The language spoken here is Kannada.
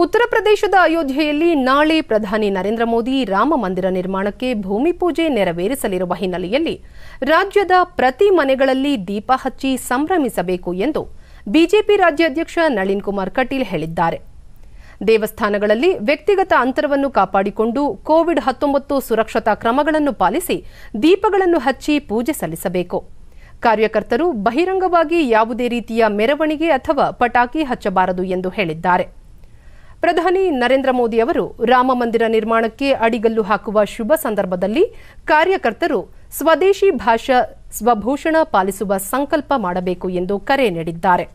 ಉತ್ತರ ಪ್ರದೇಶದ ಅಯೋಧ್ಯೆಯಲ್ಲಿ ನಾಳೆ ಪ್ರಧಾನಿ ನರೇಂದ್ರ ಮೋದಿ ರಾಮ ಮಂದಿರ ನಿರ್ಮಾಣಕ್ಕೆ ಭೂಮಿ ಪೂಜೆ ನೆರವೇರಿಸಲಿರುವ ಹಿನ್ನೆಲೆಯಲ್ಲಿ ರಾಜ್ಯದ ಪ್ರತಿ ಮನೆಗಳಲ್ಲಿ ದೀಪ ಹಚ್ಚಿ ಸಂಭ್ರಮಿಸಬೇಕು ಎಂದು ಬಿಜೆಪಿ ರಾಜ್ಯಾಧ್ಯಕ್ಷ ನಳಿನ್ ಕುಮಾರ್ ಕಟೀಲ್ ಹೇಳಿದ್ದಾರೆ ದೇವಸ್ಥಾನಗಳಲ್ಲಿ ವ್ಯಕ್ತಿಗತ ಅಂತರವನ್ನು ಕಾಪಾಡಿಕೊಂಡು ಕೋವಿಡ್ ಹತ್ತೊಂಬತ್ತು ಸುರಕ್ಷತಾ ಕ್ರಮಗಳನ್ನು ಪಾಲಿಸಿ ದೀಪಗಳನ್ನು ಹಚ್ಚಿ ಪೂಜೆ ಸಲ್ಲಿಸಬೇಕು ಕಾರ್ಯಕರ್ತರು ಬಹಿರಂಗವಾಗಿ ಯಾವುದೇ ರೀತಿಯ ಮೆರವಣಿಗೆ ಅಥವಾ ಪಟಾಕಿ ಹಚ್ಚಬಾರದು ಎಂದು ಹೇಳಿದ್ದಾರೆ ಪ್ರಧಾನಿ ನರೇಂದ್ರ ಮೋದಿ ಅವರು ರಾಮಮಂದಿರ ನಿರ್ಮಾಣಕ್ಕೆ ಅಡಿಗಲ್ಲು ಹಾಕುವ ಶುಭ ಸಂದರ್ಭದಲ್ಲಿ ಕಾರ್ಯಕರ್ತರು ಸ್ವದೇಶಿ ಭಾಷಾ ಸ್ವಭೂಷಣ ಪಾಲಿಸುವ ಸಂಕಲ್ಪ ಮಾಡಬೇಕು ಎಂದು ಕರೆ ನೀಡಿದ್ದಾರೆ